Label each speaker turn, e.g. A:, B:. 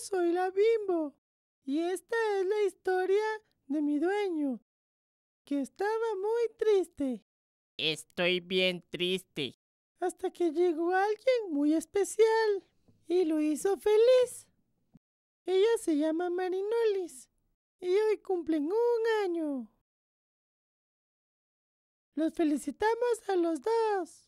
A: soy la bimbo y esta es la historia de mi dueño, que estaba muy triste.
B: Estoy bien triste.
A: Hasta que llegó alguien muy especial y lo hizo feliz. Ella se llama Marinolis y hoy cumplen un año.
C: Los felicitamos a los dos.